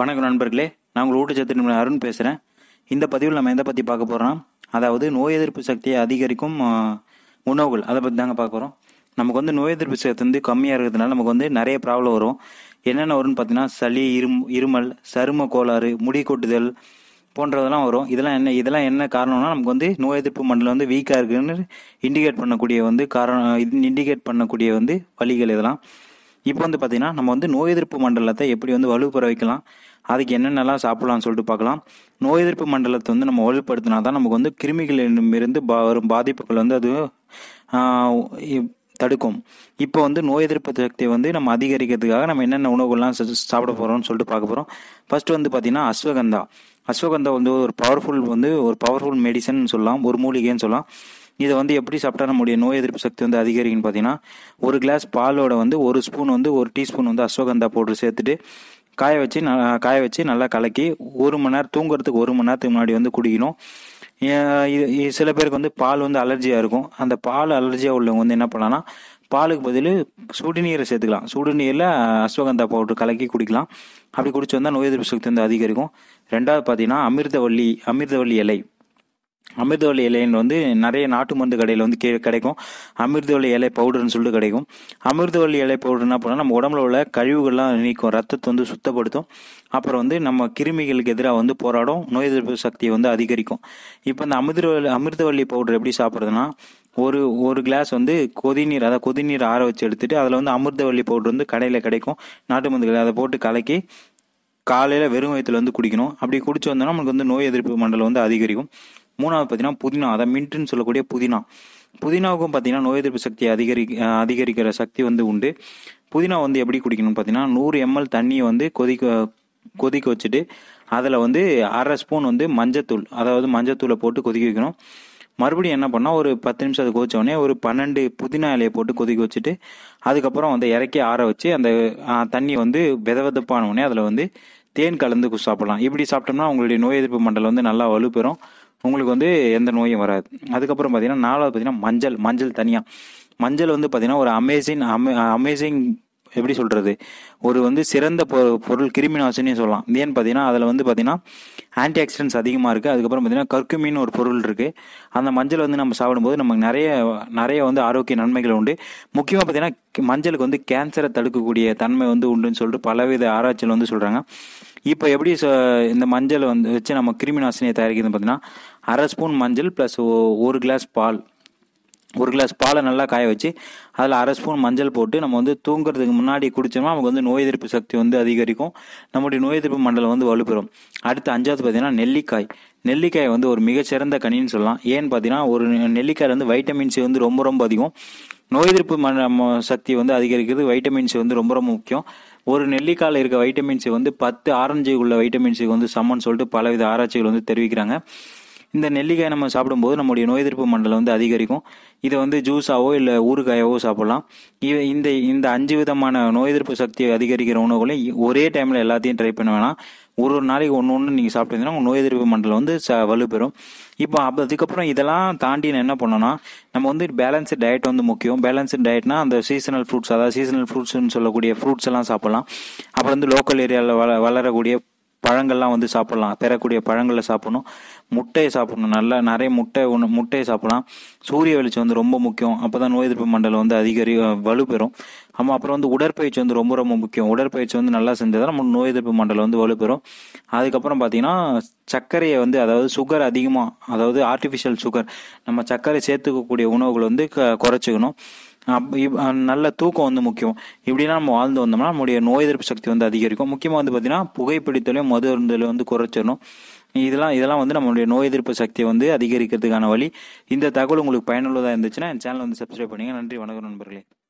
வணக்கம் நண்பர்களே நான் உங்கள் ஊட்டச்சத்து நிபுணர் அருண் பேசுகிறேன் இந்த பதிவில் நம்ம எதை பற்றி பார்க்க போகிறோம் அதாவது நோய் எதிர்ப்பு சக்தியை அதிகரிக்கும் உணவுகள் அதை பற்றி தாங்க பார்க்க போகிறோம் நமக்கு வந்து நோய் எதிர்ப்பு சக்தி வந்து கம்மியாக இருக்கிறதுனால நமக்கு வந்து நிறைய ப்ராப்ளம் வரும் என்னென்ன வரும்னு பார்த்தீங்கன்னா சளி இரும் இருமல் சரும கோளாறு முடி கொட்டுதல் போன்றதெல்லாம் வரும் இதெல்லாம் என்ன இதெல்லாம் என்ன காரணம்னா நமக்கு வந்து நோய் எதிர்ப்பு மண்டலம் வந்து வீக்காக இருக்குதுன்னு இண்டிகேட் பண்ணக்கூடிய வந்து காரணம் இண்டிகேட் பண்ணக்கூடிய வந்து வழிகள் இதெல்லாம் இப்போ வந்து பார்த்தீங்கன்னா நம்ம வந்து நோய் எதிர்ப்பு மண்டலத்தை எப்படி வந்து வலுப்புற வைக்கலாம் அதுக்கு என்னென்னலாம் சாப்பிட்லாம்னு சொல்லிட்டு பார்க்கலாம் நோய் எதிர்ப்பு மண்டலத்தை வந்து நம்ம வலுப்படுத்தினா தான் நமக்கு வந்து கிருமிகளிடமிருந்து பா வரும் பாதிப்புகள் வந்து அது தடுக்கும் இப்போ வந்து நோய் எதிர்ப்பு சக்தியை வந்து நம்ம அதிகரிக்கிறதுக்காக நம்ம என்னென்ன உணவுகள்லாம் சாப்பிட போகிறோம்னு சொல்லிட்டு பார்க்க போகிறோம் ஃபஸ்ட்டு வந்து பார்த்தீங்கன்னா அஸ்வகந்தா அஸ்வகந்தா வந்து ஒரு பவர்ஃபுல் வந்து ஒரு பவர்ஃபுல் மெடிசன் சொல்லலாம் ஒரு மூலிகைன்னு சொல்லலாம் இதை வந்து எப்படி சாப்பிட்டா நம்முடைய நோய் எதிர்ப்பு சக்தி வந்து அதிகரிக்குன்னு பார்த்தீங்கன்னா ஒரு கிளாஸ் பாலோட வந்து ஒரு ஸ்பூன் வந்து ஒரு டீஸ்பூன் வந்து அஸ்வகந்தா பவுடர் சேர்த்துட்டு காய வச்சு காய வச்சு நல்லா கலக்கி ஒரு மணி நேரம் தூங்குறதுக்கு ஒரு மணி நேரத்துக்கு முன்னாடி வந்து குடிக்கணும் இது சில பேருக்கு வந்து பால் வந்து அலர்ஜியாக இருக்கும் அந்த பால் அலர்ஜியாக உள்ளவங்க வந்து என்ன பண்ணலாம்னா பாலுக்கு பதில் சுடுநீரை சேர்த்துக்கலாம் சுடுநீரில் அஸ்வகந்தா பவுடர் கலக்கி குடிக்கலாம் அப்படி குடிச்சு வந்தால் நோய் எதிர்ப்பு சக்தி வந்து அதிகரிக்கும் ரெண்டாவது பார்த்தீங்கன்னா அமிர்தவள்ளி அமிர்தவள்ளி இலை அமிர்தவள்ளி இலைன்னு வந்து நிறைய நாட்டு மருந்து கடையில் வந்து கே கிடைக்கும் அமிர்தவள்ளி இலை பவுடர்னு சொல்லிட்டு கிடைக்கும் அமிர்தவள்ளி இலை பவுடர் என்ன பண்ணால் நம்ம உடம்புல உள்ள கழிவுகள்லாம் நீக்கும் ரத்தத்தை வந்து சுத்தப்படுத்தும் அப்புறம் வந்து நம்ம கிருமிகளுக்கு எதிராக வந்து போராடும் நோய் எதிர்ப்பு சக்தியை வந்து அதிகரிக்கும் இப்போ இந்த அமிர்தவள்ளி அமிர்தவள்ளி பவுடர் எப்படி சாப்பிட்றதுனா ஒரு ஒரு கிளாஸ் வந்து கொதிநீர் அதாவது கொதிநீர் ஆற வச்சு எடுத்துட்டு அதில் வந்து அமிர்தவள்ளி பவுடர் வந்து கடையில் கிடைக்கும் நாட்டு மருந்து அதை போட்டு கலக்கி காலையில் வெறும் வயத்தில் வந்து குடிக்கணும் அப்படி குடிச்சு வந்தோம்னா நமக்கு வந்து நோய் எதிர்ப்பு மண்டலம் வந்து அதிகரிக்கும் மூணாவது பார்த்தீங்கன்னா புதினா அதை மின்ட்டுன்னு சொல்லக்கூடிய புதினா புதினாவுக்கும் பார்த்தீங்கன்னா நோய் எதிர்ப்பு சக்தியை அதிகரிக்க அதிகரிக்கிற சக்தி வந்து உண்டு புதினா வந்து எப்படி குடிக்கணும்னு பார்த்தீங்கன்னா நூறு எம்எல் தண்ணியை வந்து கொதிக்க கொதிக்க வச்சுட்டு அதில் வந்து அரை ஸ்பூன் வந்து மஞ்சத்தூள் அதாவது மஞ்சத்தூளை போட்டு கொதிக்க வைக்கணும் மறுபடியும் என்ன பண்ணால் ஒரு பத்து நிமிஷம் அது கொதிச்சோடனே ஒரு பன்னெண்டு புதினா இலையை போட்டு கொதிக்க வச்சுட்டு அதுக்கப்புறம் வந்து இறக்கி ஆற வச்சு அந்த தண்ணியை வந்து வித விதப்பான உடனே அதில் வந்து தேன் கலந்து சாப்பிடலாம் இப்படி சாப்பிட்டோம்னா உங்களுடைய நோய் எதிர்ப்பு மண்டலம் வந்து நல்லா வலுப்பெறும் உங்களுக்கு வந்து எந்த நோயும் வராது அதுக்கப்புறம் பார்த்தீங்கன்னா நாலாவது பார்த்தீங்கன்னா மஞ்சள் மஞ்சள் தனியாக மஞ்சள் வந்து பார்த்தீங்கன்னா ஒரு அமேசிங் அமே அமேசிங் எப்படி சொல்கிறது ஒரு வந்து சிறந்த பொ பொருள் கிருமி நாசினியும் சொல்லலாம் ஏன்னு பார்த்தீங்கன்னா அதில் வந்து பார்த்திங்கன்னா ஆன்டி ஆக்சிடென்ட்ஸ் அதிகமாக இருக்குது அதுக்கப்புறம் பார்த்திங்கன்னா கற்குமின்னு ஒரு பொருள் இருக்குது அந்த மஞ்சள் வந்து நம்ம சாப்பிடும்போது நமக்கு நிறைய நிறைய வந்து ஆரோக்கிய நன்மைகள் உண்டு முக்கியமாக பார்த்திங்கன்னா மஞ்சளுக்கு வந்து கேன்சரை தடுக்கக்கூடிய தன்மை வந்து உண்டுன்னு சொல்லிட்டு பலவித ஆராய்ச்சியில் வந்து சொல்கிறாங்க இப்போ எப்படி இந்த மஞ்சள் வந்து வச்சு நம்ம கிருமி நாசினியை தயாரிக்கிறதுன்னு பார்த்தீங்கன்னா அரை ஸ்பூன் மஞ்சள் ப்ளஸ் ஒரு கிளாஸ் பால் ஒரு கிளாஸ் பாலை நல்லா காய வச்சு அதில் அரை ஸ்பூன் மஞ்சள் போட்டு நம்ம வந்து தூங்குறதுக்கு முன்னாடி குடிச்சோம்னா நமக்கு வந்து நோய் எதிர்ப்பு சக்தி வந்து அதிகரிக்கும் நம்முடைய நோய் எதிர்ப்பு மண்டலம் வந்து வலுப்பெறும் அடுத்து அஞ்சாவது பார்த்தீங்கன்னா நெல்லிக்காய் நெல்லிக்காய் வந்து ஒரு மிகச்சிறந்த கனின்னு சொல்லலாம் ஏன்னு பார்த்தீங்கன்னா ஒரு நெல்லிக்காய் வந்து வைட்டமின் சி வந்து ரொம்ப ரொம்ப அதிகம் நோய் எதிர்ப்பு சக்தி வந்து அதிகரிக்கிறது வைட்டமின் சி வந்து ரொம்ப ரொம்ப முக்கியம் ஒரு நெல்லிக்காயில் இருக்க வைட்டமின் சி வந்து பத்து ஆரஞ்சு உள்ள வைட்டமின் சி வந்து சமன் சொல்லிட்டு பலவித ஆராய்ச்சிகள் வந்து தெரிவிக்கிறாங்க இந்த நெல்லிக்காய் நம்ம சாப்பிடும்போது நம்முடைய நோய் எதிர்ப்பு மண்டலம் வந்து அதிகரிக்கும் இதை வந்து ஜூஸாவோ இல்லை ஊறுகாயாவோ சாப்பிடலாம் இவை இந்த இந்த அஞ்சு விதமான நோய் எதிர்ப்பு சக்தியை அதிகரிக்கிற உணவுகளையும் ஒரே டைமில் எல்லாத்தையும் ட்ரை பண்ண வேணாம் ஒரு ஒரு நாளைக்கு ஒன்று ஒன்று நீங்கள் சாப்பிட்டீங்கன்னா உங்கள் நோய் எதிர்ப்பு மண்டலம் வந்து ச வலுப்பெறும் இப்போ அப்போ அதுக்கப்புறம் இதெல்லாம் தாண்டி என்ன பண்ணோன்னா நம்ம வந்து பேலன்ஸ்டு டயட் வந்து முக்கியம் பேலன்ஸ்டு டயட்னா அந்த சீசனல் ஃப்ரூட்ஸ் அதாவது சீசனல் ஃப்ரூட்ஸ்னு சொல்லக்கூடிய ஃப்ரூட்ஸ் எல்லாம் சாப்பிட்லாம் அப்புறம் வந்து லோக்கல் ஏரியாவில் வள வளரக்கூடிய பழங்கள்லாம் வந்து சாப்பிட்லாம் பெறக்கூடிய பழங்களை சாப்பிடணும் முட்டையை சாப்பிடணும் நல்லா நிறைய முட்டை ஒன்று முட்டையை சாப்பிடலாம் சூரிய வெளிச்சம் வந்து ரொம்ப முக்கியம் அப்போ தான் நோய் எதிர்ப்பு மண்டலம் வந்து அதிகரி வலுப்பெறும் ஆமாம் அப்புறம் வந்து உடற்பயிற்சி வந்து ரொம்ப ரொம்ப முக்கியம் உடற்பயிற்சி வந்து நல்லா தான் நம்ம நோய் எதிர்ப்பு மண்டலம் வந்து வலுப்பெறும் அதுக்கப்புறம் பார்த்தீங்கன்னா சர்க்கரையை வந்து அதாவது சுகர் அதிகமாக அதாவது ஆர்டிஃபிஷியல் சுகர் நம்ம சர்க்கரை சேர்த்துக்கக்கூடிய உணவுகள் வந்து குறைச்சிக்கணும் நல்ல தூக்கம் வந்து முக்கியம் இப்படிலாம் நம்ம வாழ்ந்து வந்தோம்னா நம்முடைய நோய் எதிர்ப்பு சக்தி வந்து அதிகரிக்கும் முக்கியமாக வந்து பார்த்தீங்கன்னா புகைப்பிடித்தலையும் மது அருந்தலையும் வந்து குறைச்சிடணும் இதெல்லாம் இதெல்லாம் வந்து நம்மளுடைய நோய் எதிர்ப்பு சக்தியை வந்து அதிகரிக்கிறதுக்கான வழி இந்த தகவல் உங்களுக்கு பயனுள்ளதாக இருந்துச்சுன்னா என் சேனல் வந்து சப்ஸ்கிரைப் பண்ணுங்கள் நன்றி வணக்கம் நண்பர்களே